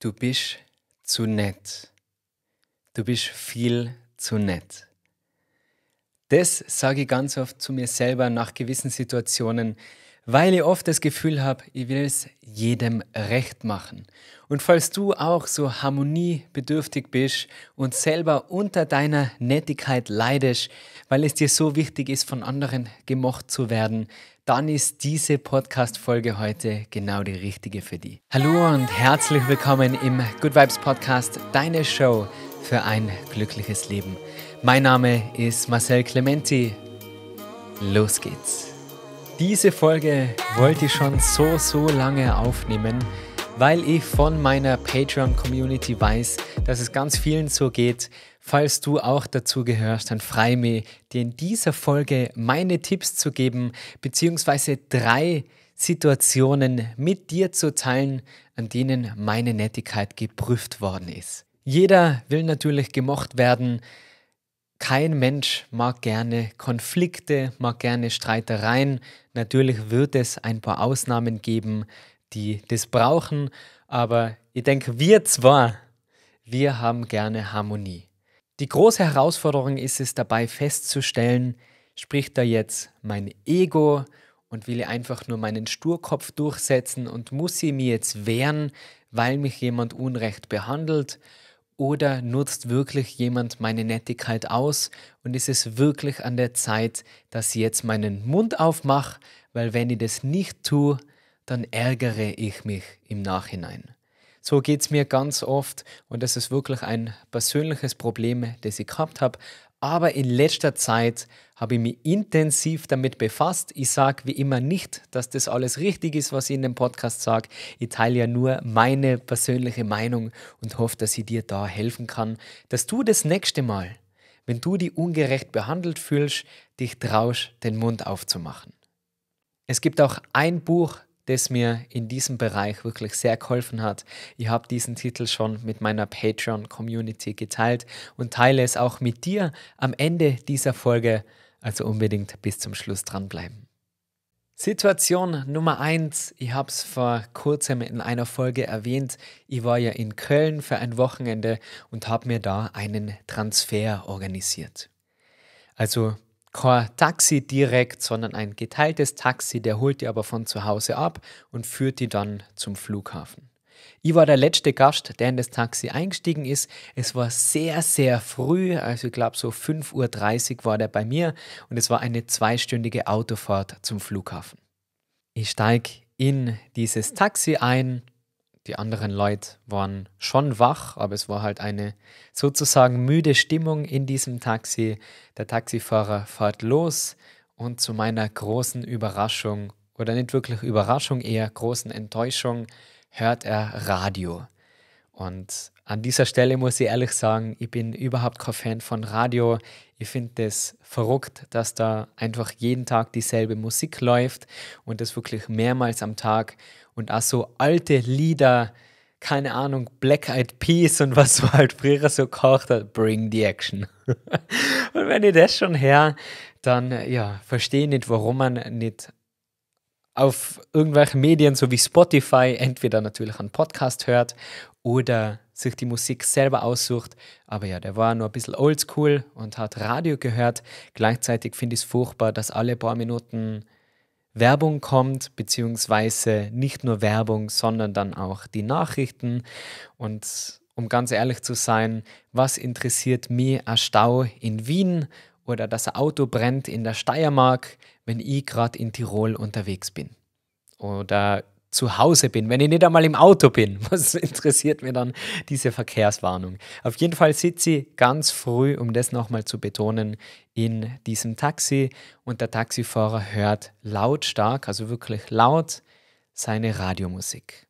Du bist zu nett. Du bist viel zu nett. Das sage ich ganz oft zu mir selber nach gewissen Situationen, weil ich oft das Gefühl habe, ich will es jedem recht machen. Und falls du auch so harmoniebedürftig bist und selber unter deiner Nettigkeit leidest, weil es dir so wichtig ist, von anderen gemocht zu werden, dann ist diese Podcast-Folge heute genau die richtige für dich. Hallo und herzlich willkommen im Good Vibes Podcast, deine Show für ein glückliches Leben. Mein Name ist Marcel Clementi. Los geht's. Diese Folge wollte ich schon so, so lange aufnehmen, weil ich von meiner Patreon-Community weiß, dass es ganz vielen so geht. Falls du auch dazu gehörst, dann freue ich mich, dir in dieser Folge meine Tipps zu geben, beziehungsweise drei Situationen mit dir zu teilen, an denen meine Nettigkeit geprüft worden ist. Jeder will natürlich gemocht werden, kein Mensch mag gerne Konflikte, mag gerne Streitereien. Natürlich wird es ein paar Ausnahmen geben, die das brauchen, aber ich denke, wir zwar, wir haben gerne Harmonie. Die große Herausforderung ist es dabei festzustellen, spricht da jetzt mein Ego und will ich einfach nur meinen Sturkopf durchsetzen und muss sie mir jetzt wehren, weil mich jemand unrecht behandelt oder nutzt wirklich jemand meine Nettigkeit aus und ist es wirklich an der Zeit, dass ich jetzt meinen Mund aufmache, weil wenn ich das nicht tue, dann ärgere ich mich im Nachhinein. So geht es mir ganz oft und das ist wirklich ein persönliches Problem, das ich gehabt habe. Aber in letzter Zeit habe ich mich intensiv damit befasst. Ich sage wie immer nicht, dass das alles richtig ist, was ich in dem Podcast sage. Ich teile ja nur meine persönliche Meinung und hoffe, dass ich dir da helfen kann, dass du das nächste Mal, wenn du dich ungerecht behandelt fühlst, dich traust, den Mund aufzumachen. Es gibt auch ein Buch, das mir in diesem Bereich wirklich sehr geholfen hat. Ich habe diesen Titel schon mit meiner Patreon-Community geteilt und teile es auch mit dir am Ende dieser Folge. Also unbedingt bis zum Schluss dranbleiben. Situation Nummer eins. Ich habe es vor kurzem in einer Folge erwähnt. Ich war ja in Köln für ein Wochenende und habe mir da einen Transfer organisiert. Also kein Taxi direkt, sondern ein geteiltes Taxi, der holt die aber von zu Hause ab und führt die dann zum Flughafen. Ich war der letzte Gast, der in das Taxi eingestiegen ist. Es war sehr, sehr früh, also ich glaube so 5.30 Uhr war der bei mir und es war eine zweistündige Autofahrt zum Flughafen. Ich steige in dieses Taxi ein. Die anderen Leute waren schon wach, aber es war halt eine sozusagen müde Stimmung in diesem Taxi. Der Taxifahrer fährt los und zu meiner großen Überraschung, oder nicht wirklich Überraschung, eher großen Enttäuschung, hört er Radio. Und an dieser Stelle muss ich ehrlich sagen, ich bin überhaupt kein Fan von Radio. Ich finde es das verrückt, dass da einfach jeden Tag dieselbe Musik läuft und das wirklich mehrmals am Tag und auch so alte Lieder, keine Ahnung, Black Eyed Peas und was so halt früher so kocht hat, Bring the Action. und wenn ich das schon her, dann ja, verstehe nicht, warum man nicht auf irgendwelchen Medien, so wie Spotify, entweder natürlich einen Podcast hört oder sich die Musik selber aussucht. Aber ja, der war nur ein bisschen oldschool und hat Radio gehört. Gleichzeitig finde ich es furchtbar, dass alle paar Minuten Werbung kommt, beziehungsweise nicht nur Werbung, sondern dann auch die Nachrichten. Und um ganz ehrlich zu sein, was interessiert mich ein Stau in Wien oder dass ein Auto brennt in der Steiermark? wenn ich gerade in Tirol unterwegs bin oder zu Hause bin, wenn ich nicht einmal im Auto bin. Was interessiert mir dann diese Verkehrswarnung? Auf jeden Fall sitze ich ganz früh, um das nochmal zu betonen, in diesem Taxi und der Taxifahrer hört lautstark, also wirklich laut, seine Radiomusik.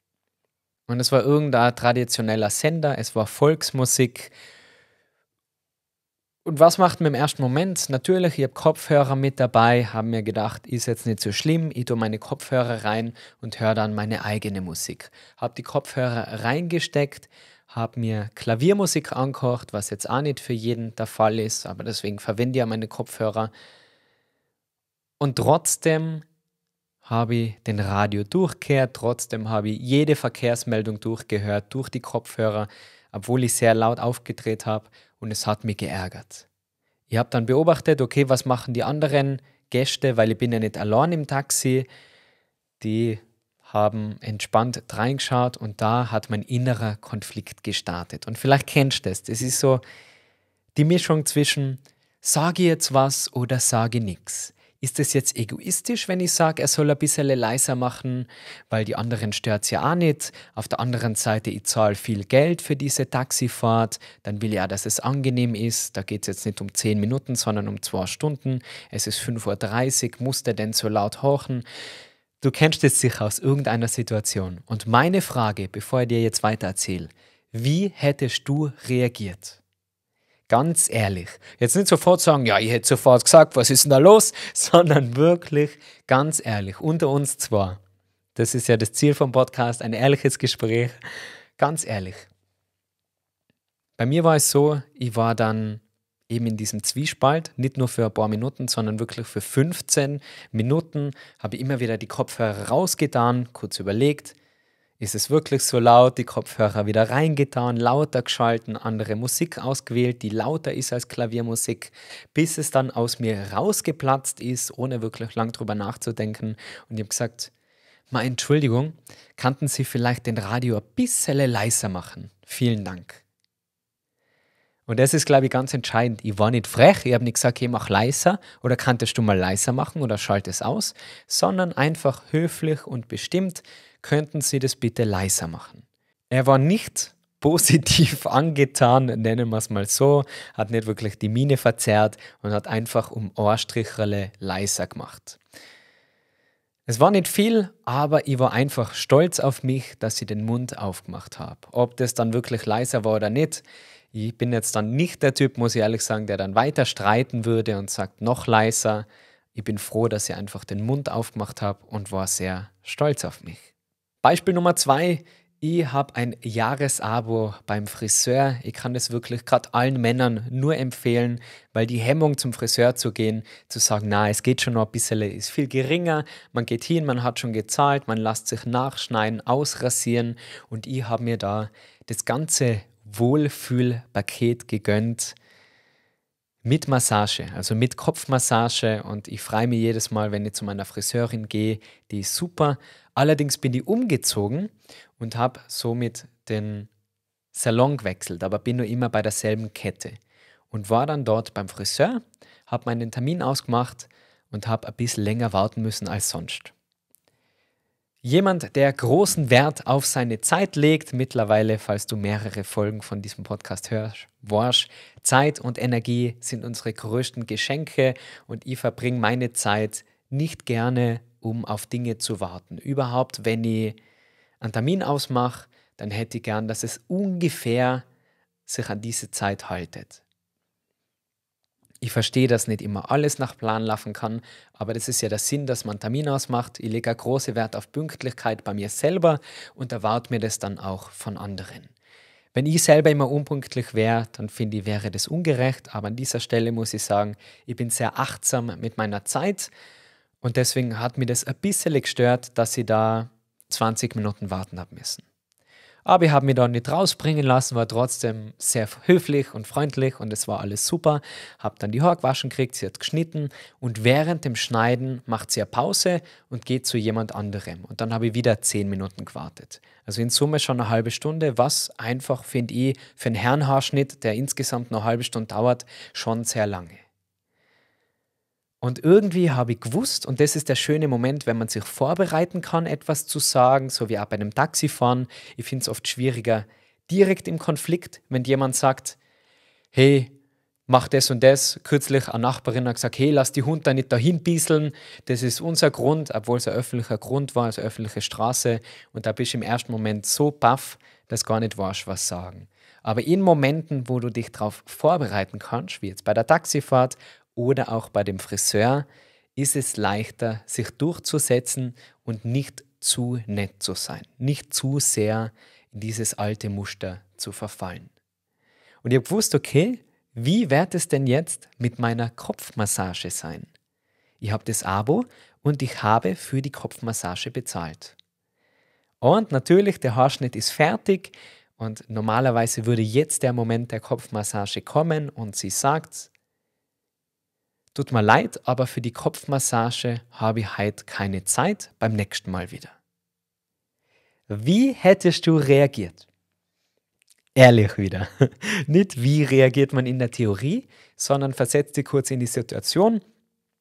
Und es war irgendein traditioneller Sender, es war Volksmusik und was macht man im ersten Moment? Natürlich, ich habe Kopfhörer mit dabei, habe mir gedacht, ist jetzt nicht so schlimm, ich tue meine Kopfhörer rein und höre dann meine eigene Musik. Habe die Kopfhörer reingesteckt, habe mir Klaviermusik angehocht, was jetzt auch nicht für jeden der Fall ist, aber deswegen verwende ich ja meine Kopfhörer. Und trotzdem habe ich den Radio durchgehört, trotzdem habe ich jede Verkehrsmeldung durchgehört durch die Kopfhörer obwohl ich sehr laut aufgedreht habe und es hat mich geärgert. Ich habe dann beobachtet, okay, was machen die anderen Gäste, weil ich bin ja nicht allein im Taxi. Die haben entspannt reingeschaut und da hat mein innerer Konflikt gestartet. Und vielleicht kennst du das. Das ist so die Mischung zwischen sage ich jetzt was oder sage nichts. Ist es jetzt egoistisch, wenn ich sage, er soll ein bisschen leiser machen, weil die anderen stört es ja auch nicht? Auf der anderen Seite, ich zahle viel Geld für diese Taxifahrt, dann will ich auch, dass es angenehm ist. Da geht es jetzt nicht um 10 Minuten, sondern um 2 Stunden. Es ist 5.30 Uhr, muss der denn so laut horchen? Du kennst es sicher aus irgendeiner Situation. Und meine Frage, bevor ich dir jetzt weiter erzähle, wie hättest du reagiert? Ganz ehrlich. Jetzt nicht sofort sagen, ja, ich hätte sofort gesagt, was ist denn da los, sondern wirklich ganz ehrlich, unter uns zwar. Das ist ja das Ziel vom Podcast, ein ehrliches Gespräch. Ganz ehrlich. Bei mir war es so, ich war dann eben in diesem Zwiespalt, nicht nur für ein paar Minuten, sondern wirklich für 15 Minuten, habe ich immer wieder die Kopfhörer rausgetan, kurz überlegt, ist es wirklich so laut? Die Kopfhörer wieder reingetan, lauter geschalten, andere Musik ausgewählt, die lauter ist als Klaviermusik, bis es dann aus mir rausgeplatzt ist, ohne wirklich lang drüber nachzudenken. Und ich habe gesagt, mal Entschuldigung, kannten Sie vielleicht den Radio ein bisschen leiser machen? Vielen Dank. Und das ist, glaube ich, ganz entscheidend. Ich war nicht frech, ich habe nicht gesagt, hey, mach leiser oder könntest du mal leiser machen oder schalte es aus, sondern einfach höflich und bestimmt, könnten Sie das bitte leiser machen. Er war nicht positiv angetan, nennen wir es mal so, hat nicht wirklich die Miene verzerrt und hat einfach um Ohrstricherle leiser gemacht. Es war nicht viel, aber ich war einfach stolz auf mich, dass ich den Mund aufgemacht habe. Ob das dann wirklich leiser war oder nicht, ich bin jetzt dann nicht der Typ, muss ich ehrlich sagen, der dann weiter streiten würde und sagt, noch leiser. Ich bin froh, dass ich einfach den Mund aufgemacht habe und war sehr stolz auf mich. Beispiel Nummer zwei. Ich habe ein Jahresabo beim Friseur. Ich kann das wirklich gerade allen Männern nur empfehlen, weil die Hemmung zum Friseur zu gehen, zu sagen, na, es geht schon noch ein bisschen, ist viel geringer. Man geht hin, man hat schon gezahlt, man lässt sich nachschneiden, ausrasieren und ich habe mir da das ganze Wohlfühlpaket gegönnt mit Massage, also mit Kopfmassage und ich freue mich jedes Mal, wenn ich zu meiner Friseurin gehe, die ist super. Allerdings bin ich umgezogen und habe somit den Salon gewechselt, aber bin nur immer bei derselben Kette und war dann dort beim Friseur, habe meinen Termin ausgemacht und habe ein bisschen länger warten müssen als sonst. Jemand, der großen Wert auf seine Zeit legt. Mittlerweile, falls du mehrere Folgen von diesem Podcast hörst, Worsch, Zeit und Energie sind unsere größten Geschenke und ich verbringe meine Zeit nicht gerne, um auf Dinge zu warten. Überhaupt, wenn ich einen Termin ausmache, dann hätte ich gern, dass es ungefähr sich an diese Zeit haltet. Ich verstehe, dass nicht immer alles nach Plan laufen kann, aber das ist ja der Sinn, dass man Termin ausmacht. Ich lege große Wert auf Pünktlichkeit bei mir selber und erwarte mir das dann auch von anderen. Wenn ich selber immer unpünktlich wäre, dann finde ich, wäre das ungerecht. Aber an dieser Stelle muss ich sagen, ich bin sehr achtsam mit meiner Zeit. Und deswegen hat mir das ein bisschen gestört, dass ich da 20 Minuten warten habe müssen. Aber ich habe mich dann nicht rausbringen lassen, war trotzdem sehr höflich und freundlich und es war alles super. Habe dann die Haare gewaschen gekriegt, sie hat geschnitten und während dem Schneiden macht sie eine Pause und geht zu jemand anderem. Und dann habe ich wieder zehn Minuten gewartet. Also in Summe schon eine halbe Stunde, was einfach, finde ich, für einen Herrenhaarschnitt, der insgesamt eine halbe Stunde dauert, schon sehr lange. Und irgendwie habe ich gewusst, und das ist der schöne Moment, wenn man sich vorbereiten kann, etwas zu sagen, so wie auch bei einem Taxifahren. Ich finde es oft schwieriger, direkt im Konflikt, wenn jemand sagt, hey, mach das und das. Kürzlich eine Nachbarin hat gesagt, hey, lass die Hunde da nicht dahin bieseln. Das ist unser Grund, obwohl es ein öffentlicher Grund war, eine also öffentliche Straße. Und da bist du im ersten Moment so baff, dass gar nicht weißt, was sagen. Aber in Momenten, wo du dich darauf vorbereiten kannst, wie jetzt bei der Taxifahrt oder auch bei dem Friseur ist es leichter, sich durchzusetzen und nicht zu nett zu sein, nicht zu sehr in dieses alte Muster zu verfallen. Und ich habe gewusst, okay, wie wird es denn jetzt mit meiner Kopfmassage sein? Ich habe das Abo und ich habe für die Kopfmassage bezahlt. Und natürlich, der Haarschnitt ist fertig und normalerweise würde jetzt der Moment der Kopfmassage kommen und sie sagt, Tut mir leid, aber für die Kopfmassage habe ich heute keine Zeit, beim nächsten Mal wieder. Wie hättest du reagiert? Ehrlich wieder. Nicht wie reagiert man in der Theorie, sondern versetzt dich kurz in die Situation.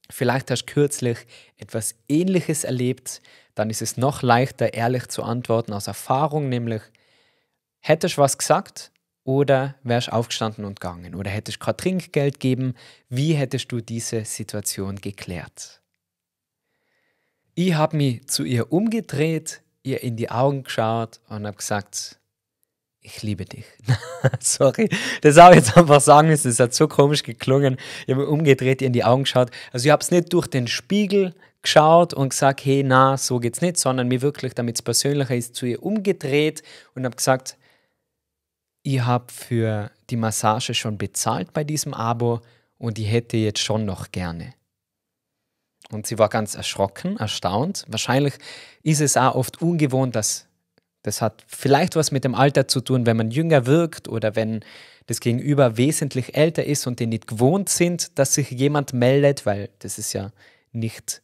Vielleicht hast du kürzlich etwas Ähnliches erlebt, dann ist es noch leichter, ehrlich zu antworten aus Erfahrung, nämlich hättest du was gesagt, oder wärst aufgestanden und gegangen? Oder hättest kein Trinkgeld geben? Wie hättest du diese Situation geklärt? Ich habe mich zu ihr umgedreht, ihr in die Augen geschaut und habe gesagt, ich liebe dich. Sorry, das habe ich jetzt einfach sagen müssen, das hat so komisch geklungen. Ich habe mich umgedreht, ihr in die Augen geschaut. Also ich habe es nicht durch den Spiegel geschaut und gesagt, hey, na, so geht's nicht, sondern mir wirklich, damit es persönlicher ist, zu ihr umgedreht und habe gesagt, ich habe für die Massage schon bezahlt bei diesem Abo und ich hätte jetzt schon noch gerne. Und sie war ganz erschrocken, erstaunt. Wahrscheinlich ist es auch oft ungewohnt, dass das hat vielleicht was mit dem Alter zu tun, wenn man jünger wirkt oder wenn das Gegenüber wesentlich älter ist und die nicht gewohnt sind, dass sich jemand meldet, weil das ist ja nicht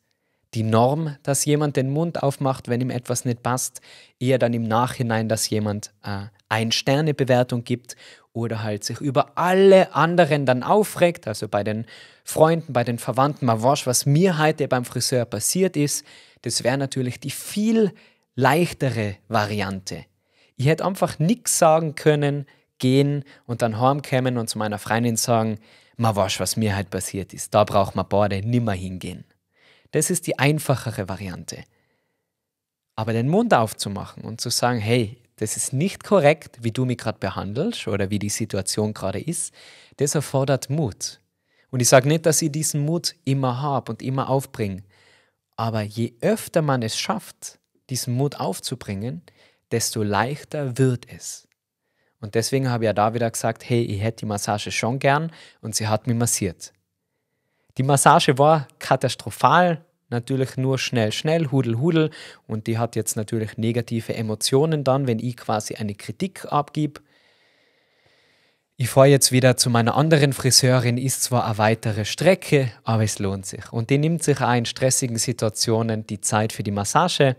die Norm, dass jemand den Mund aufmacht, wenn ihm etwas nicht passt, eher dann im Nachhinein, dass jemand äh, ein-Sterne-Bewertung gibt oder halt sich über alle anderen dann aufregt, also bei den Freunden, bei den Verwandten, mal wasch, was mir heute beim Friseur passiert ist, das wäre natürlich die viel leichtere Variante. Ich hätte einfach nichts sagen können, gehen und dann heimkommen und zu meiner Freundin sagen, mal wasch, was mir heute passiert ist, da braucht man beide nimmer hingehen. Das ist die einfachere Variante. Aber den Mund aufzumachen und zu sagen, hey, das ist nicht korrekt, wie du mich gerade behandelst oder wie die Situation gerade ist. Das erfordert Mut. Und ich sage nicht, dass ich diesen Mut immer habe und immer aufbringe. Aber je öfter man es schafft, diesen Mut aufzubringen, desto leichter wird es. Und deswegen habe ich ja da wieder gesagt, hey, ich hätte die Massage schon gern und sie hat mich massiert. Die Massage war katastrophal, natürlich nur schnell, schnell, hudel, hudel. Und die hat jetzt natürlich negative Emotionen dann, wenn ich quasi eine Kritik abgib. Ich fahre jetzt wieder zu meiner anderen Friseurin, ist zwar eine weitere Strecke, aber es lohnt sich. Und die nimmt sich auch in stressigen Situationen die Zeit für die Massage.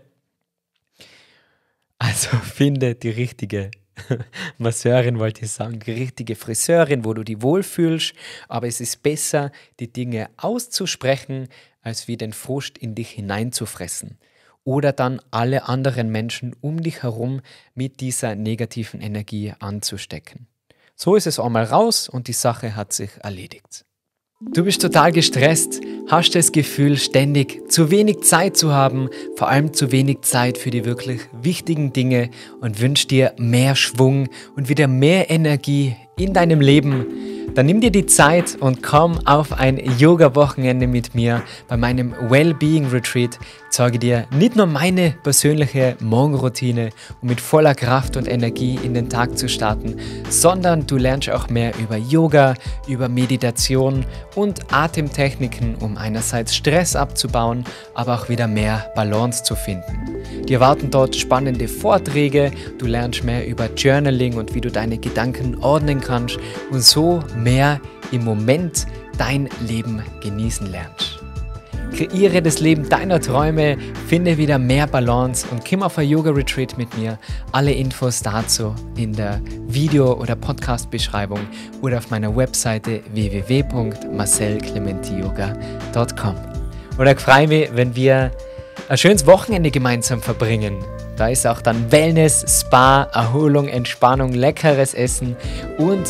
Also finde die richtige Masseurin, wollte ich sagen, die richtige Friseurin, wo du dich wohlfühlst. Aber es ist besser, die Dinge auszusprechen, als wie den Frust in dich hineinzufressen oder dann alle anderen Menschen um dich herum mit dieser negativen Energie anzustecken. So ist es einmal raus und die Sache hat sich erledigt. Du bist total gestresst, hast das Gefühl, ständig zu wenig Zeit zu haben, vor allem zu wenig Zeit für die wirklich wichtigen Dinge und wünschst dir mehr Schwung und wieder mehr Energie in deinem Leben, dann nimm dir die Zeit und komm auf ein Yoga-Wochenende mit mir bei meinem Wellbeing Retreat. Zeige dir nicht nur meine persönliche Morgenroutine, um mit voller Kraft und Energie in den Tag zu starten, sondern du lernst auch mehr über Yoga, über Meditation und Atemtechniken, um einerseits Stress abzubauen, aber auch wieder mehr Balance zu finden. Dir warten dort spannende Vorträge, du lernst mehr über Journaling und wie du deine Gedanken ordnen kannst und so mehr im Moment dein Leben genießen lernst. Kreiere das Leben deiner Träume, finde wieder mehr Balance und komm auf ein Yoga Retreat mit mir. Alle Infos dazu in der Video- oder Podcast-Beschreibung oder auf meiner Webseite www.marcelclementiyoga.com. Oder ich freue mich, wenn wir ein schönes Wochenende gemeinsam verbringen. Da ist auch dann Wellness, Spa, Erholung, Entspannung, leckeres Essen und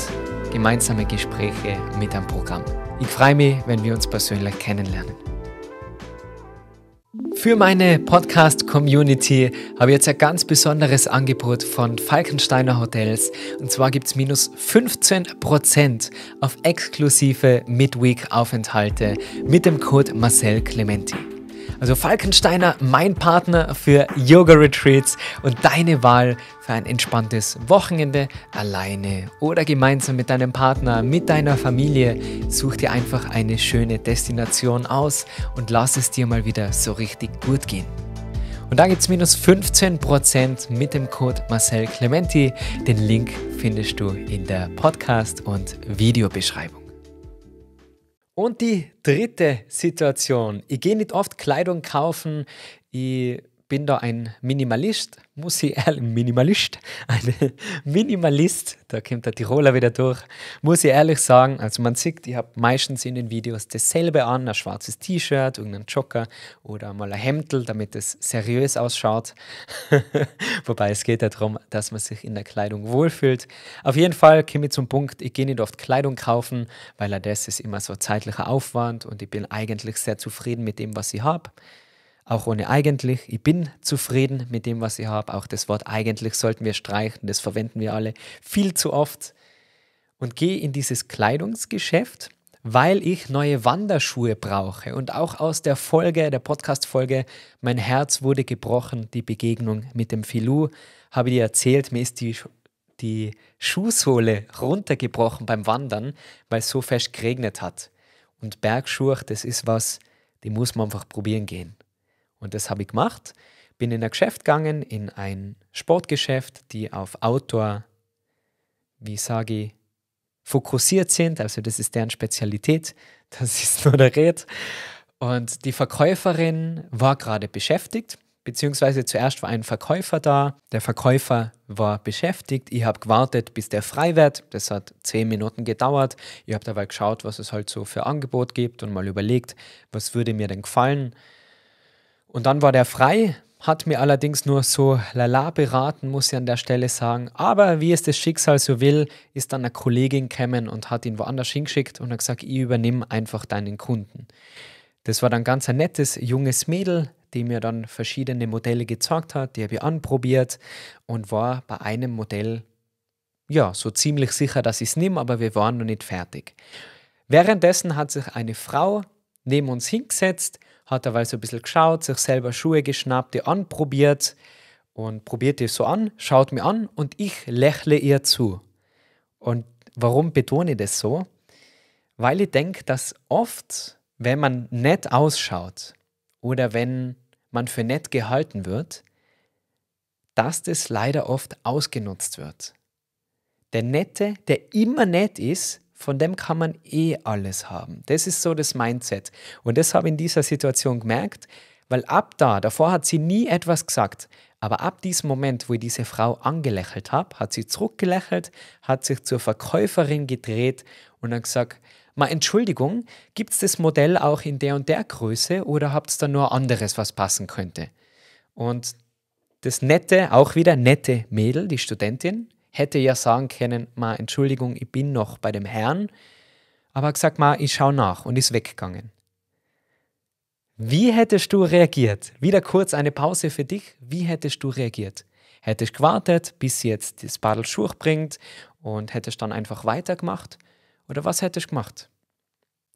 gemeinsame Gespräche mit am Programm. Ich freue mich, wenn wir uns persönlich kennenlernen. Für meine Podcast-Community habe ich jetzt ein ganz besonderes Angebot von Falkensteiner Hotels. Und zwar gibt es minus 15% auf exklusive Midweek-Aufenthalte mit dem Code Marcel Clementi. Also Falkensteiner, mein Partner für Yoga-Retreats und deine Wahl für ein entspanntes Wochenende alleine oder gemeinsam mit deinem Partner, mit deiner Familie. Such dir einfach eine schöne Destination aus und lass es dir mal wieder so richtig gut gehen. Und da gibt es minus 15% mit dem Code Marcel Clementi. Den Link findest du in der Podcast- und Videobeschreibung. Und die dritte Situation, ich gehe nicht oft Kleidung kaufen, ich bin da ein Minimalist, muss ich ehrlich, Minimalist, ein Minimalist, da kommt der Tiroler wieder durch, muss ich ehrlich sagen, also man sieht, ich habe meistens in den Videos dasselbe an, ein schwarzes T-Shirt, irgendeinen Joker oder mal ein Hemdel, damit es seriös ausschaut, wobei es geht ja darum, dass man sich in der Kleidung wohlfühlt. Auf jeden Fall komme ich zum Punkt, ich gehe nicht oft Kleidung kaufen, weil das ist immer so zeitlicher Aufwand und ich bin eigentlich sehr zufrieden mit dem, was ich habe auch ohne eigentlich. Ich bin zufrieden mit dem, was ich habe. Auch das Wort eigentlich sollten wir streichen, das verwenden wir alle viel zu oft. Und gehe in dieses Kleidungsgeschäft, weil ich neue Wanderschuhe brauche. Und auch aus der Folge, der Podcast-Folge, mein Herz wurde gebrochen, die Begegnung mit dem Filou, habe ich dir erzählt, mir ist die die Schuhsohle runtergebrochen beim Wandern, weil es so fest geregnet hat. Und Bergschuhe, das ist was, die muss man einfach probieren gehen. Und das habe ich gemacht. Bin in ein Geschäft gegangen, in ein Sportgeschäft, die auf Outdoor, wie sage ich, fokussiert sind. Also das ist deren Spezialität. Das ist nur der Red. Und die Verkäuferin war gerade beschäftigt, beziehungsweise zuerst war ein Verkäufer da. Der Verkäufer war beschäftigt. Ich habe gewartet, bis der frei wird. Das hat zehn Minuten gedauert. Ich habe dabei geschaut, was es halt so für Angebot gibt und mal überlegt, was würde mir denn gefallen. Und dann war der frei, hat mir allerdings nur so lala beraten, muss ich an der Stelle sagen. Aber wie es das Schicksal so will, ist dann eine Kollegin gekommen und hat ihn woanders hingeschickt und hat gesagt, ich übernehme einfach deinen Kunden. Das war dann ganz ein nettes, junges Mädel, die mir dann verschiedene Modelle gezeigt hat, die habe ich anprobiert und war bei einem Modell ja so ziemlich sicher, dass ich es nehme, aber wir waren noch nicht fertig. Währenddessen hat sich eine Frau neben uns hingesetzt, hat dabei so ein bisschen geschaut, sich selber Schuhe geschnappt, die anprobiert und probiert die so an, schaut mir an und ich lächle ihr zu. Und warum betone ich das so? Weil ich denke, dass oft, wenn man nett ausschaut oder wenn man für nett gehalten wird, dass das leider oft ausgenutzt wird. Der Nette, der immer nett ist, von dem kann man eh alles haben. Das ist so das Mindset. Und das habe ich in dieser Situation gemerkt, weil ab da, davor hat sie nie etwas gesagt, aber ab diesem Moment, wo ich diese Frau angelächelt habe, hat sie zurückgelächelt, hat sich zur Verkäuferin gedreht und dann gesagt, Ma Entschuldigung, gibt es das Modell auch in der und der Größe oder habt ihr da nur anderes, was passen könnte? Und das nette, auch wieder nette Mädel, die Studentin, hätte ja sagen können, ma Entschuldigung, ich bin noch bei dem Herrn, aber gesagt, ma ich schau nach und ist weggegangen. Wie hättest du reagiert? Wieder kurz eine Pause für dich. Wie hättest du reagiert? Hättest du gewartet, bis sie jetzt das Badl Schuh bringt und hättest dann einfach weitergemacht? Oder was hättest du gemacht?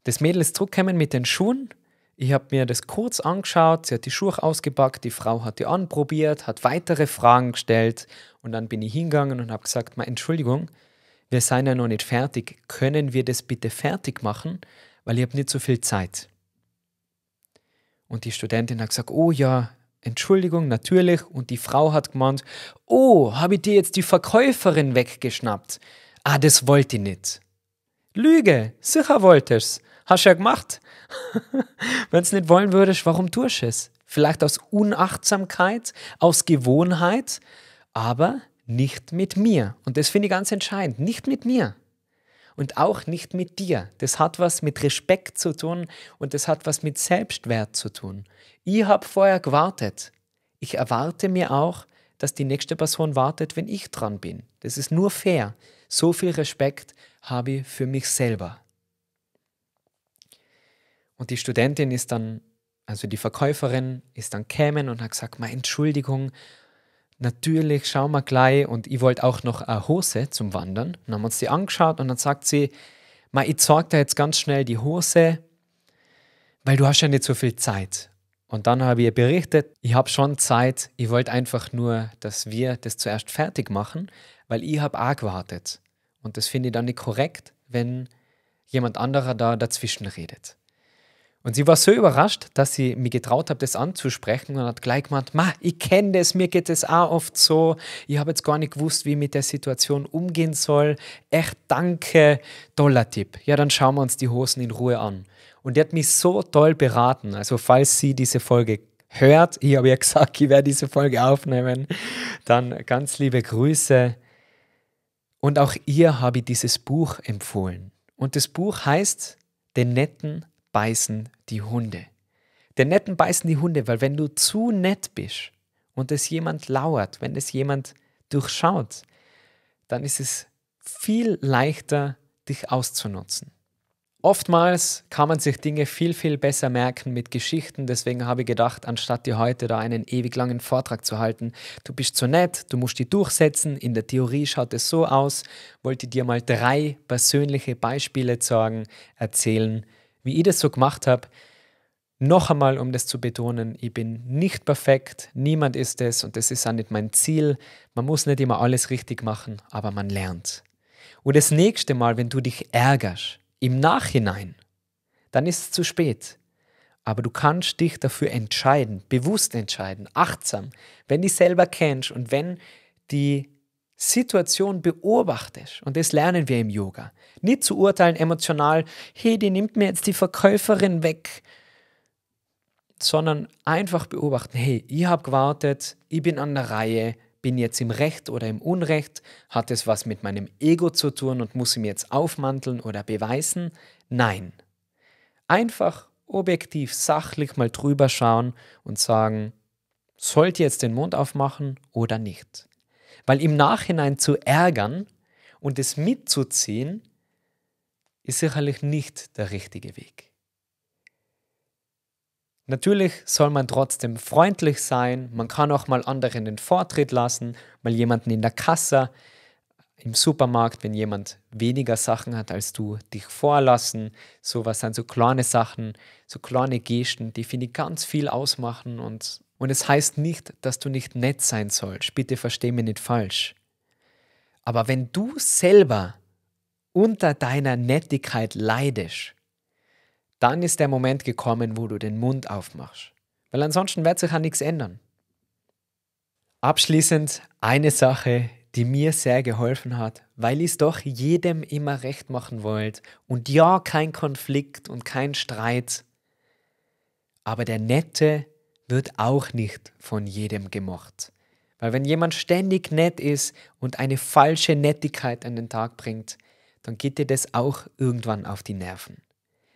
Das Mädel ist zurückgekommen mit den Schuhen ich habe mir das kurz angeschaut, sie hat die Schuhe ausgepackt, die Frau hat die anprobiert, hat weitere Fragen gestellt und dann bin ich hingegangen und habe gesagt, Ma, Entschuldigung, wir seien ja noch nicht fertig, können wir das bitte fertig machen, weil ich habe nicht so viel Zeit. Und die Studentin hat gesagt, oh ja, Entschuldigung, natürlich. Und die Frau hat gemeint, oh, habe ich dir jetzt die Verkäuferin weggeschnappt? Ah, das wollte ich nicht. Lüge, sicher wolltest. Hast du ja gemacht. Wenn es nicht wollen würdest, warum tust du es? Vielleicht aus Unachtsamkeit, aus Gewohnheit, aber nicht mit mir. Und das finde ich ganz entscheidend. Nicht mit mir. Und auch nicht mit dir. Das hat was mit Respekt zu tun und das hat was mit Selbstwert zu tun. Ich habe vorher gewartet. Ich erwarte mir auch, dass die nächste Person wartet, wenn ich dran bin. Das ist nur fair. So viel Respekt habe ich für mich selber. Und die Studentin ist dann, also die Verkäuferin, ist dann kämen und hat gesagt, mal Entschuldigung, natürlich, schau mal gleich. Und ich wollte auch noch eine Hose zum Wandern. Dann haben wir uns die angeschaut und dann sagt sie, ma, ich zeig dir jetzt ganz schnell die Hose, weil du hast ja nicht so viel Zeit. Und dann habe ich ihr berichtet, ich habe schon Zeit, ich wollte einfach nur, dass wir das zuerst fertig machen, weil ich habe auch gewartet. Und das finde ich dann nicht korrekt, wenn jemand anderer da dazwischen redet. Und sie war so überrascht, dass sie mir getraut hat, das anzusprechen und hat gleich gemeint, ma, ich kenne das, mir geht das auch oft so. Ich habe jetzt gar nicht gewusst, wie ich mit der Situation umgehen soll. Echt danke, toller Tipp. Ja, dann schauen wir uns die Hosen in Ruhe an. Und die hat mich so toll beraten. Also falls sie diese Folge hört, ich habe ja gesagt, ich werde diese Folge aufnehmen, dann ganz liebe Grüße. Und auch ihr habe ich dieses Buch empfohlen. Und das Buch heißt Den netten beißen die Hunde. Den Netten beißen die Hunde, weil wenn du zu nett bist und es jemand lauert, wenn es jemand durchschaut, dann ist es viel leichter, dich auszunutzen. Oftmals kann man sich Dinge viel, viel besser merken mit Geschichten. Deswegen habe ich gedacht, anstatt dir heute da einen ewig langen Vortrag zu halten, du bist zu nett, du musst die durchsetzen. In der Theorie schaut es so aus. Wollte dir mal drei persönliche Beispiele zeigen, erzählen, wie ich das so gemacht habe. Noch einmal, um das zu betonen, ich bin nicht perfekt, niemand ist es und das ist auch nicht mein Ziel. Man muss nicht immer alles richtig machen, aber man lernt. Und das nächste Mal, wenn du dich ärgerst, im Nachhinein, dann ist es zu spät. Aber du kannst dich dafür entscheiden, bewusst entscheiden, achtsam, wenn du selber kennst und wenn die Situation beobachtest, und das lernen wir im Yoga, nicht zu urteilen emotional, hey, die nimmt mir jetzt die Verkäuferin weg, sondern einfach beobachten, hey, ich habe gewartet, ich bin an der Reihe, bin jetzt im Recht oder im Unrecht, hat es was mit meinem Ego zu tun und muss ich mir jetzt aufmanteln oder beweisen? Nein. Einfach objektiv, sachlich mal drüber schauen und sagen, sollte jetzt den Mund aufmachen oder nicht? Weil im Nachhinein zu ärgern und es mitzuziehen, ist sicherlich nicht der richtige Weg. Natürlich soll man trotzdem freundlich sein, man kann auch mal anderen den Vortritt lassen, mal jemanden in der Kasse, im Supermarkt, wenn jemand weniger Sachen hat als du, dich vorlassen. Sowas sind so kleine Sachen, so kleine Gesten, die finde ich ganz viel ausmachen und und es heißt nicht, dass du nicht nett sein sollst. Bitte versteh mich nicht falsch. Aber wenn du selber unter deiner Nettigkeit leidest, dann ist der Moment gekommen, wo du den Mund aufmachst. Weil ansonsten wird sich an nichts ändern. Abschließend eine Sache, die mir sehr geholfen hat, weil ich es doch jedem immer recht machen wollte. Und ja, kein Konflikt und kein Streit. Aber der nette, wird auch nicht von jedem gemocht. Weil wenn jemand ständig nett ist und eine falsche Nettigkeit an den Tag bringt, dann geht dir das auch irgendwann auf die Nerven.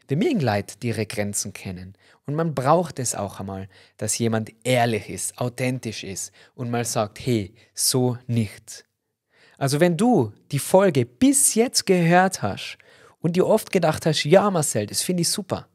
Wir mögen Leute, die ihre Grenzen kennen. Und man braucht es auch einmal, dass jemand ehrlich ist, authentisch ist und mal sagt, hey, so nicht. Also wenn du die Folge bis jetzt gehört hast und dir oft gedacht hast, ja Marcel, das finde ich super,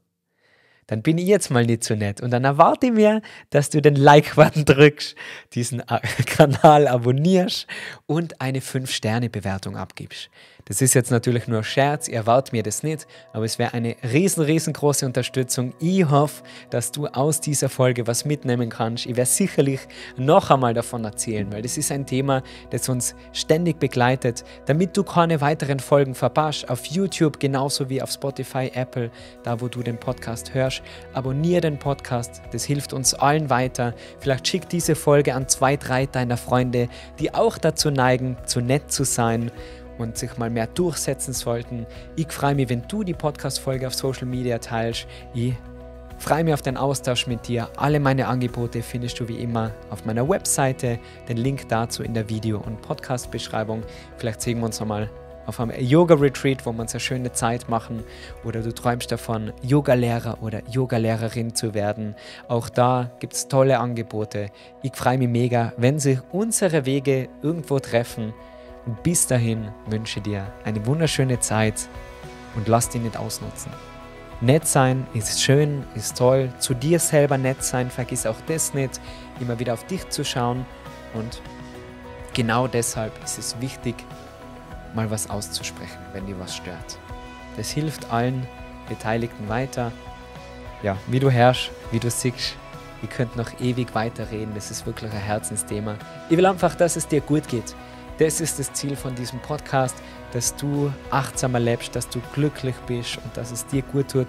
dann bin ich jetzt mal nicht so nett. Und dann erwarte ich mir, dass du den Like-Button drückst, diesen Kanal abonnierst und eine 5-Sterne-Bewertung abgibst. Das ist jetzt natürlich nur Scherz, ihr wart mir das nicht, aber es wäre eine riesen, riesengroße Unterstützung. Ich hoffe, dass du aus dieser Folge was mitnehmen kannst. Ich werde sicherlich noch einmal davon erzählen, weil das ist ein Thema, das uns ständig begleitet. Damit du keine weiteren Folgen verpasst, auf YouTube genauso wie auf Spotify, Apple, da wo du den Podcast hörst, abonniere den Podcast, das hilft uns allen weiter. Vielleicht schick diese Folge an zwei, drei deiner Freunde, die auch dazu neigen, zu nett zu sein und sich mal mehr durchsetzen sollten. Ich freue mich, wenn du die Podcast-Folge auf Social Media teilst. Ich freue mich auf den Austausch mit dir. Alle meine Angebote findest du wie immer auf meiner Webseite. Den Link dazu in der Video- und Podcast-Beschreibung. Vielleicht sehen wir uns nochmal auf einem Yoga-Retreat, wo wir uns eine schöne Zeit machen. Oder du träumst davon, Yoga-Lehrer oder Yoga-Lehrerin zu werden. Auch da gibt es tolle Angebote. Ich freue mich mega, wenn sich unsere Wege irgendwo treffen. Und bis dahin wünsche dir eine wunderschöne Zeit und lass dich nicht ausnutzen. Nett sein ist schön, ist toll. Zu dir selber nett sein, vergiss auch das nicht, immer wieder auf dich zu schauen. Und genau deshalb ist es wichtig, mal was auszusprechen, wenn dir was stört. Das hilft allen Beteiligten weiter. Ja, wie du herrschst, wie du siehst, ihr könnt noch ewig weiterreden. Das ist wirklich ein Herzensthema. Ich will einfach, dass es dir gut geht. Das ist das Ziel von diesem Podcast, dass du achtsamer lebst, dass du glücklich bist und dass es dir gut tut.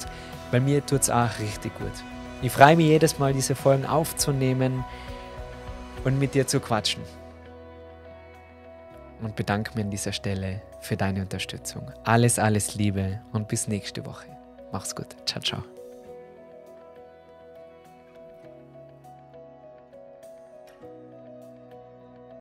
Bei mir tut es auch richtig gut. Ich freue mich jedes Mal, diese Folgen aufzunehmen und mit dir zu quatschen. Und bedanke mich an dieser Stelle für deine Unterstützung. Alles, alles Liebe und bis nächste Woche. Mach's gut. Ciao, ciao.